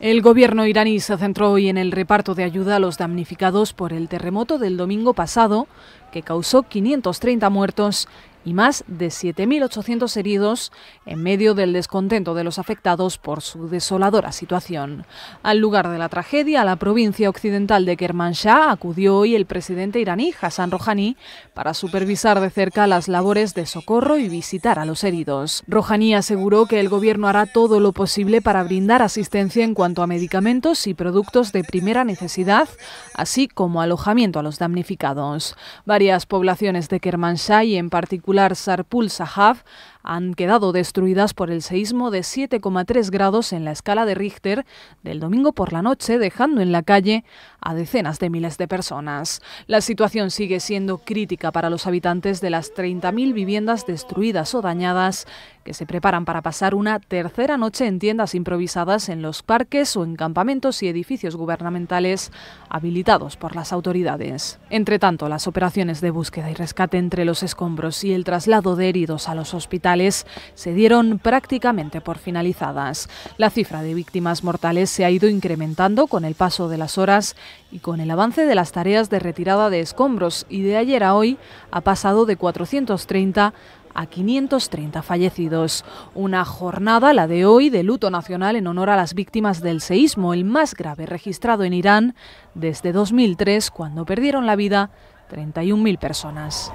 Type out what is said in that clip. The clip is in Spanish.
El gobierno iraní se centró hoy en el reparto de ayuda a los damnificados por el terremoto del domingo pasado, que causó 530 muertos y más de 7.800 heridos en medio del descontento de los afectados por su desoladora situación. Al lugar de la tragedia, la provincia occidental de Kermanshah, acudió hoy el presidente iraní Hassan Rouhani para supervisar de cerca las labores de socorro y visitar a los heridos. Rouhani aseguró que el gobierno hará todo lo posible para brindar asistencia en cuanto a medicamentos y productos de primera necesidad, así como alojamiento a los damnificados. Varias poblaciones de Kermanshah y en particular Sarpul Sahab han quedado destruidas por el seísmo de 7,3 grados en la escala de Richter del domingo por la noche, dejando en la calle a decenas de miles de personas. La situación sigue siendo crítica para los habitantes de las 30.000 viviendas destruidas o dañadas que se preparan para pasar una tercera noche en tiendas improvisadas en los parques o en campamentos y edificios gubernamentales habilitados por las autoridades. Entre tanto, las operaciones de búsqueda y rescate entre los escombros y el traslado de heridos a los hospitales se dieron prácticamente por finalizadas. La cifra de víctimas mortales se ha ido incrementando con el paso de las horas y con el avance de las tareas de retirada de escombros y de ayer a hoy ha pasado de 430 a 530 fallecidos. Una jornada, la de hoy, de luto nacional en honor a las víctimas del seísmo, el más grave registrado en Irán desde 2003, cuando perdieron la vida 31.000 personas.